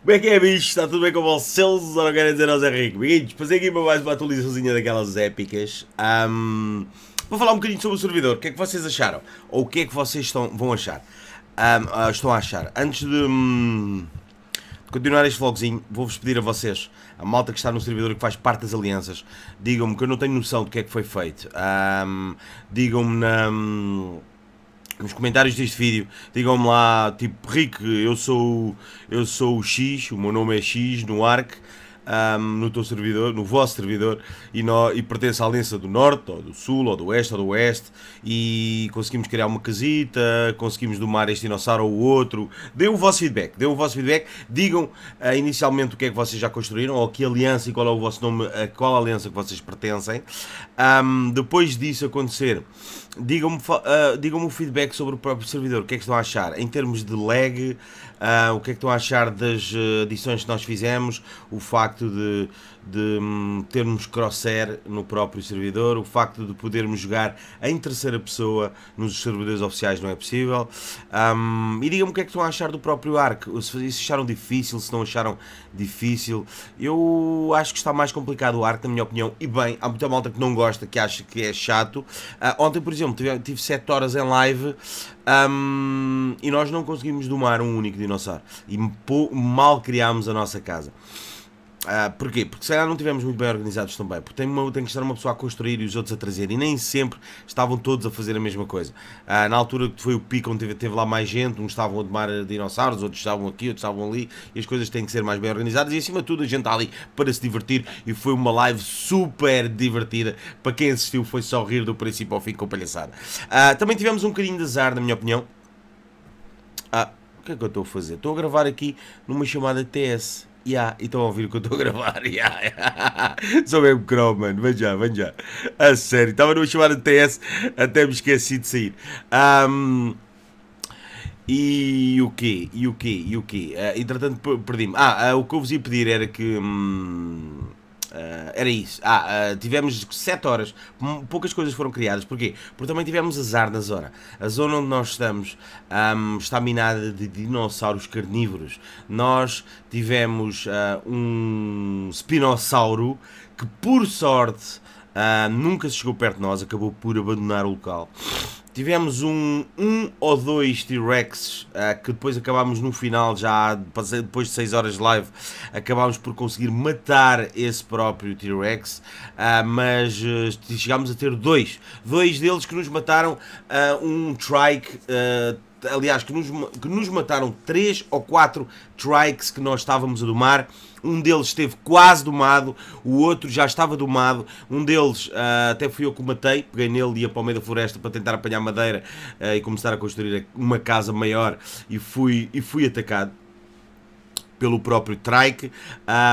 Como é que é, bicho? Está tudo bem com vocês? não querem dizer ao Zé Rico. Bem-vindos, passei aqui para mais uma atualizaçãozinha daquelas épicas. Um, vou falar um bocadinho sobre o servidor. O que é que vocês acharam? Ou o que é que vocês estão, vão achar? Um, uh, ah, estão a achar? Antes de, um, de continuar este vlogzinho, vou-vos pedir a vocês, a malta que está no servidor e que faz parte das alianças, digam-me que eu não tenho noção do que é que foi feito. digam-me na hum, nos comentários deste vídeo, digam-me lá, tipo, Rick, eu sou, eu sou o X, o meu nome é X no ARC, um, no teu servidor, no vosso servidor, e, no, e pertence à Aliança do Norte, ou do Sul, ou do Oeste, ou do Oeste, e conseguimos criar uma casita, conseguimos domar este dinossauro ou outro. Dê o vosso feedback, dê o vosso feedback, digam uh, inicialmente o que é que vocês já construíram, ou que aliança e qual é o vosso nome, a qual aliança que vocês pertencem. Um, depois disso acontecer, digam-me uh, ah, digam o feedback sobre o próprio servidor, o que é que estão a achar, em termos de lag, Uh, o que é que estão a achar das eh, adições que nós fizemos? O facto de, de hum, termos crosshair no próprio servidor, o facto de podermos jogar em terceira pessoa nos servidores oficiais não é possível. Um, e digam-me o que é que estão a achar do próprio Arc, se, se acharam difícil, se não acharam difícil. Eu acho que está mais complicado o Arc, na minha opinião, e bem, há muita malta que não gosta, que acha que é chato. Uh, ontem, por exemplo, tive, 7 horas em live um, e nós não conseguimos domar um único dinossauro. E mal criámos a nossa casa. Ah, porquê? Porque se calhar não tivemos muito bem organizados também, porque tem, uma, tem que estar uma pessoa a construir e os outros a trazer, e nem sempre estavam todos a fazer a mesma coisa. Ah, na altura que foi o pico onde teve, teve, lá mais gente, uns estavam a tomar dinossauros, outros estavam aqui, outros estavam ali, e as coisas têm que ser mais bem organizadas, e acima de tudo a gente está ali para se divertir, e foi uma live super divertida, para quem assistiu foi só rir do princípio ao fim com palhaçada. Ah, também tivemos um bocadinho de azar, na minha opinião. o que é que eu estou a fazer? Estou a gravar aqui numa chamada TS yeah, e estão a ouvir o que eu estou a gravar, yeah, yeah. sou mesmo crow, mano, vem já, vem já, a sério, estava numa chamada de TS, até me esqueci de sair, um, e o quê, e o quê, e o quê, uh, entretanto perdi-me, ah, uh, o que eu vos ia pedir era que, hum, Uh, era isso. Ah, uh, tivemos 7 horas. Hum, poucas coisas foram criadas. Porquê? Porque também tivemos azar na zona. A zona onde nós estamos um, está minada de dinossauros carnívoros. Nós tivemos uh, um espinossauro que, por sorte, nunca se chegou perto de nós. Acabou por abandonar o local. Tivemos um, um ou dois T-Rex uh, que depois acabámos no final, já depois de 6 horas de live, acabámos por conseguir matar esse próprio T-Rex, uh, mas uh, chegámos a ter dois. Dois deles que nos mataram, um Trike aliás, que nos, que nos mataram 3 ou 4 trikes que nós estávamos a domar. Um deles esteve quase domado, o outro já estava domado. Um deles uh, até fui eu que o matei, peguei nele e ia para o meio da floresta para tentar apanhar madeira uh, e começar a construir uma casa maior e fui, e fui atacado pelo próprio trike,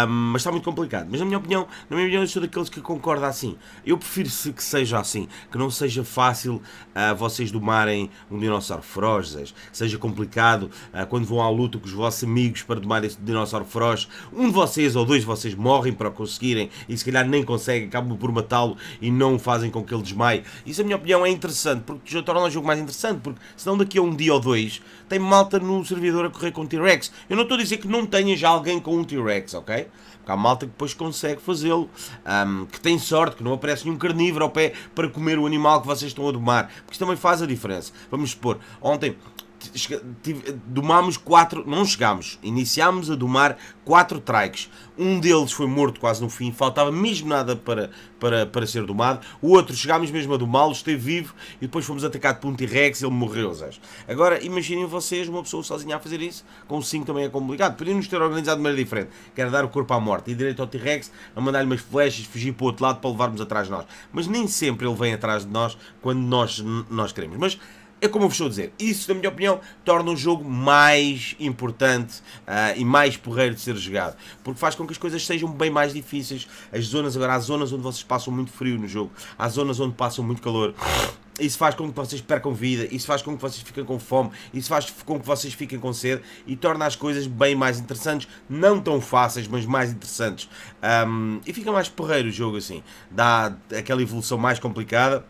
um, mas está muito complicado. Mas na minha opinião, na minha opinião, eu sou daqueles que concorda assim. Eu prefiro se que seja assim, que não seja fácil uh, vocês domarem um dinossauro feroz, seja complicado uh, quando vão à luta com os vossos amigos para domar esse dinossauro feroz, um de vocês ou dois de vocês morrem para o conseguirem e se calhar nem conseguem, acabam por matá-lo e não fazem com que ele desmaie. Isso, na minha opinião, é interessante, porque já torna o jogo mais interessante, porque senão daqui a um dia ou dois tem malta no servidor a correr com T-Rex. Eu não estou a dizer que não tenhas alguém com um T-Rex, ok? Porque há malta que depois consegue fazê-lo, um, que tem sorte, que não aparece nenhum carnívoro ao pé para comer o animal que vocês estão a domar, porque isso também faz a diferença. Vamos supor, ontem domámos quatro, não chegámos, iniciámos a domar quatro trikes. Um deles foi morto quase no fim, faltava mesmo nada para, para, para ser domado. O outro, chegámos mesmo a domá-lo, esteve vivo e depois fomos atacado por um T-Rex ele morreu, Zés. Agora, imaginem vocês uma pessoa sozinha a fazer isso, com 5 também é complicado. Podíamos ter organizado de maneira diferente, que era dar o corpo à morte, e direito ao T-Rex, a mandar-lhe umas flechas, fugir para o outro lado para levarmos atrás de nós. Mas nem sempre ele vem atrás de nós quando nós, nós queremos. Mas, é como eu vos estou a dizer, isso, na minha opinião, torna o jogo mais importante uh, e mais porreiro de ser jogado, porque faz com que as coisas sejam bem mais difíceis. As zonas, agora há zonas onde vocês passam muito frio no jogo, há zonas onde passam muito calor. Isso faz com que vocês percam vida, isso faz com que vocês fiquem com fome, isso faz com que vocês fiquem com sede e torna as coisas bem mais interessantes, não tão fáceis, mas mais interessantes. Um, e fica mais porreiro o jogo assim, dá aquela evolução mais complicada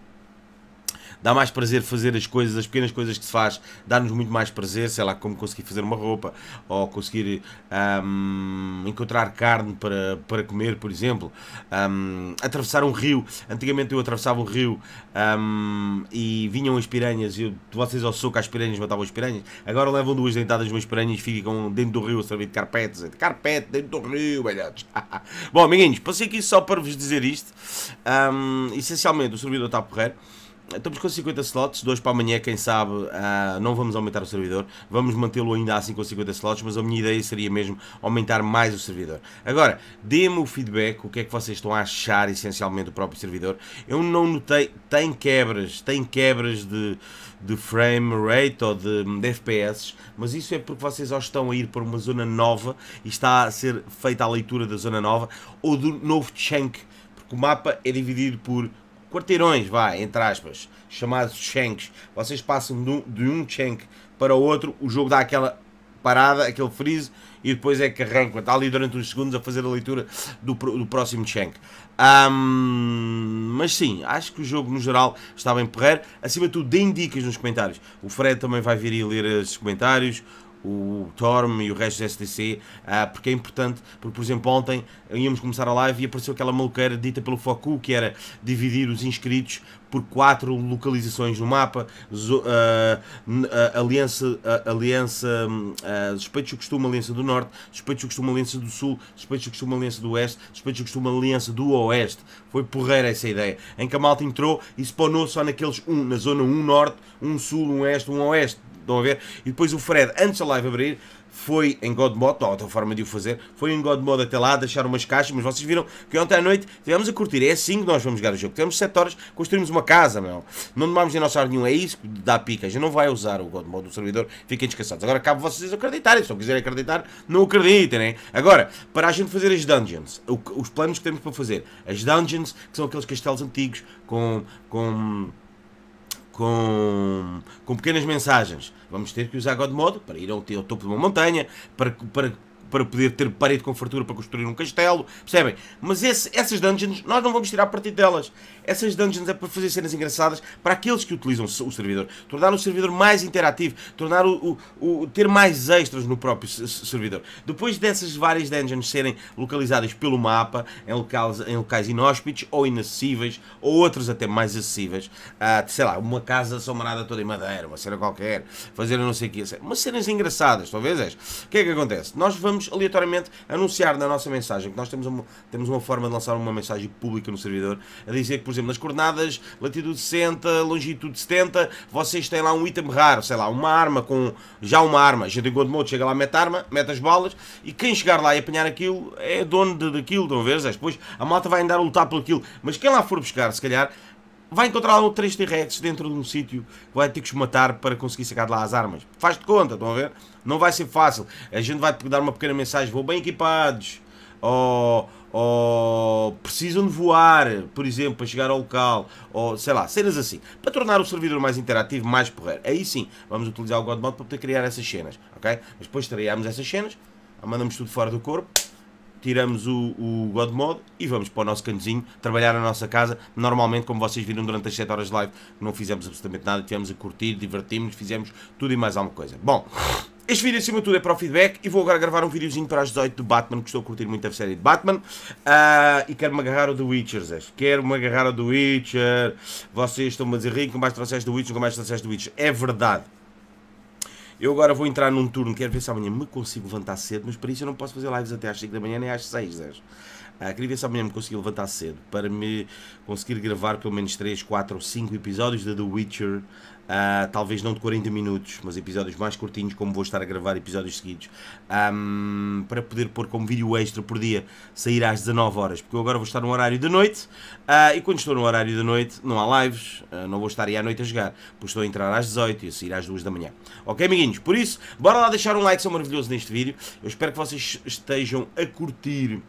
dá mais prazer fazer as coisas, as pequenas coisas que se faz, dá-nos muito mais prazer, sei lá, como conseguir fazer uma roupa, ou conseguir um, encontrar carne para, para comer, por exemplo, um, atravessar um rio, antigamente eu atravessava um rio um, e vinham as piranhas, eu, vocês ao soco às piranhas matavam as piranhas, agora levam duas dentadas de umas piranhas e ficam dentro do rio a servir de carpetes, de carpete dentro do rio, velhotes. Bom, amiguinhos, passei aqui só para vos dizer isto, essencialmente o servidor está a porrer, estamos com 50 slots, dois para amanhã, quem sabe, uh, não vamos aumentar o servidor, vamos mantê-lo ainda assim com 50 slots, mas a minha ideia seria mesmo aumentar mais o servidor. Agora, dê-me o feedback, o que é que vocês estão a achar essencialmente do próprio servidor. Eu não notei, tem quebras, tem quebras de, de frame rate ou de, de FPS, mas isso é porque vocês já estão a ir para uma zona nova e está a ser feita a leitura da zona nova ou do novo chunk, porque o mapa é dividido por quarteirões, vá, entre aspas, chamados shanks. Vocês passam de um, shank para o outro, o jogo dá aquela parada, aquele freeze, e depois é que arranca. Está ali durante uns segundos a fazer a leitura do, do próximo shank. Um, mas sim, acho que o jogo no geral estava em porreiro. Acima de tudo, deem dicas nos comentários. O Fred também vai vir e ler os comentários o Torm e o resto do SDC, ah, porque é importante, porque por exemplo ontem íamos começar a live e apareceu aquela maluqueira dita pelo Focu, que era dividir os inscritos por quatro localizações no mapa, a ah, ah, Aliança, dos aliança uh, Suspeitos do Costume, Aliança do Norte, Despeitos do Costume, Aliança do Sul, Despeitos do Costume, Aliança do Oeste, Despeitos do Costume, Aliança do Oeste. Foi porreira essa ideia, em que a malta entrou e spawnou só naqueles um, na zona um Norte, um Sul, um Oeste, um Oeste estão a ver? E depois o Fred, antes da live abrir, foi em God Mode, não, outra forma de o fazer, foi em God Mode até lá, deixar umas caixas, mas vocês viram que ontem à noite estivemos a curtir, é assim que nós vamos jogar o jogo, temos 7 horas, construímos uma casa, meu. não tomámos em nosso ar nenhum, é isso que dá pica, a gente não vai usar o God Mode do servidor, fiquem descansados. Agora cabe vocês acreditarem, se não quiserem acreditar, não acreditem, né? Agora, para a gente fazer as dungeons, os planos que temos para fazer, as dungeons, que são aqueles castelos antigos com... com com, com pequenas mensagens. Vamos ter que usar Godmode para ir ao, ao topo de uma montanha, para, para para poder ter parede com fartura para construir um castelo, percebem? Mas esse, essas dungeons, nós não vamos tirar partido delas. Essas dungeons é para fazer cenas engraçadas para aqueles que utilizam o servidor. Tornar o servidor mais interativo, tornar o, o, o ter mais extras no próprio servidor. Depois dessas várias dungeons serem localizadas pelo mapa, em locais, em locais inóspitos ou inacessíveis, ou outros até mais acessíveis, uh, sei lá, uma casa assombrada toda em madeira, uma cena qualquer, fazer não sei o que, umas cenas engraçadas, talvez és. O que é que acontece? Nós vamos vamos aleatoriamente anunciar na nossa mensagem, que nós temos uma, temos uma forma de lançar uma mensagem pública no servidor, a dizer que, por exemplo, nas coordenadas latitude 60, longitude 70, vocês têm lá um item raro, sei lá, uma arma com, já uma arma, a gente em Mode chega lá, mete arma, mete as balas, e quem chegar lá e apanhar aquilo é dono de, daquilo, estão a ver? Depois a malta vai andar a lutar por aquilo, mas quem lá for buscar, se calhar, vai encontrar lá um 3 T-Rex dentro de um sítio, vai ter que os matar para conseguir sacar de lá as armas. Faz de conta, estão a ver? Não vai ser fácil. A gente vai dar uma pequena mensagem, vou bem equipados, ou, ou precisam de voar, por exemplo, para chegar ao local, ou sei lá, cenas assim. Para tornar o servidor mais interativo, mais porreiro. Aí sim, vamos utilizar o Godmode para poder criar essas cenas, ok? Mas depois trariamos essas cenas, mandamos tudo fora do corpo, tiramos o, o God Mode e vamos para o nosso cantozinho, trabalhar na nossa casa. Normalmente, como vocês viram durante as 7 horas de live, não fizemos absolutamente nada, tivemos a curtir, divertimos, fizemos tudo e mais alguma coisa. Bom, este vídeo acima de tudo é para o feedback e vou agora gravar um videozinho para as 18 do Batman, que estou a curtir muito a série de Batman. Uh, e quero-me agarrar ao The Witcher, Zé. Quero-me agarrar ao The Witcher. Vocês estão-me a dizer, Rico, com mais trouxeste do Witcher, com mais vocês do Witcher. É verdade. Eu agora vou entrar num turno, quero ver se amanhã me consigo levantar cedo, mas para isso eu não posso fazer lives até às 5 da manhã nem às 6, 10. Uh, queria ver se amanhã me consegui levantar cedo para me conseguir gravar pelo menos 3, 4 ou 5 episódios de The Witcher. Uh, talvez não de 40 minutos, mas episódios mais curtinhos, como vou estar a gravar episódios seguidos, um, para poder pôr como vídeo extra por dia, sair às 19 horas, porque eu agora vou estar no horário de noite uh, e quando estou no horário de noite não há lives, uh, não vou estar aí à noite a jogar, pois estou a entrar às 18 e a sair às 2 da manhã. Ok, amiguinhos? Por isso, bora lá deixar um like, são maravilhoso neste vídeo. Eu espero que vocês estejam a curtir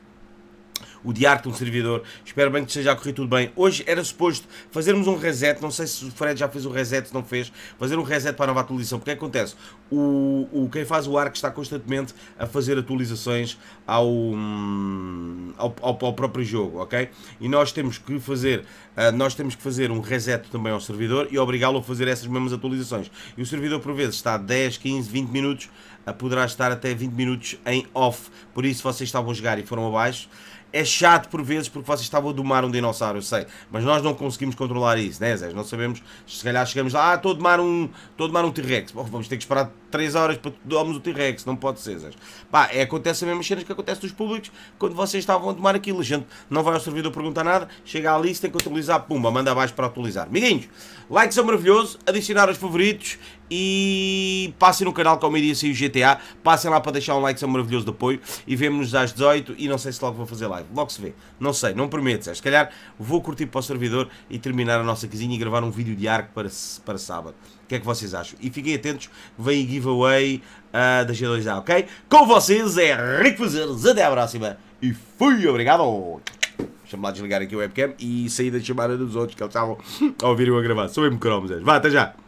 o diário de um servidor. Espero bem que esteja a correr tudo bem. Hoje era suposto fazermos um reset, não sei se o Fred já fez o reset, se não fez, fazer um reset para a nova atualização. Porque é que acontece? O, o, quem faz o ARC está constantemente a fazer atualizações ao, hum, ao, ao, ao próprio jogo, ok? E nós temos que fazer, uh, nós temos que fazer um reset também ao servidor e obrigá-lo a fazer essas mesmas atualizações. E o servidor por vezes está 10, 15, 20 minutos, ah, poderá estar até 20 minutos em off. Por isso vocês estavam a jogar e foram abaixo é chato por vezes porque vocês estavam a domar um dinossauro, eu sei. Mas nós não conseguimos controlar isso, né, Zé? Não sabemos, se calhar chegamos lá, ah, estou a domar um, um T-Rex. Bom, vamos ter que esperar 3 horas para tomarmos o T-Rex, não pode ser. Zé. Pá, é, acontece a mesma cena que acontece nos públicos quando vocês estavam a tomar aquilo. A gente não vai ao servidor perguntar nada, chega ali, se tem que atualizar, pumba, manda abaixo para atualizar. Amiguinhos, likes são maravilhoso, adicionar os favoritos e passem no canal com o meio-dia o GTA, passem lá para deixar um like, são maravilhoso de apoio e vemo-nos às 18 e não sei se logo vou fazer live, logo se vê, não sei, não prometo, se calhar vou curtir para o servidor e terminar a nossa casinha e gravar um vídeo de arco para, para sábado. O que é que vocês acham? E fiquem atentos, vem giveaway uh, da G2A, ok? Com vocês é Rico Fazeres, até à próxima e fui, obrigado! Deixa-me lá desligar aqui o webcam e sair da chamada dos outros que eles estavam a ouvir eu a gravar. Sou mesmo cromos, vá, até já!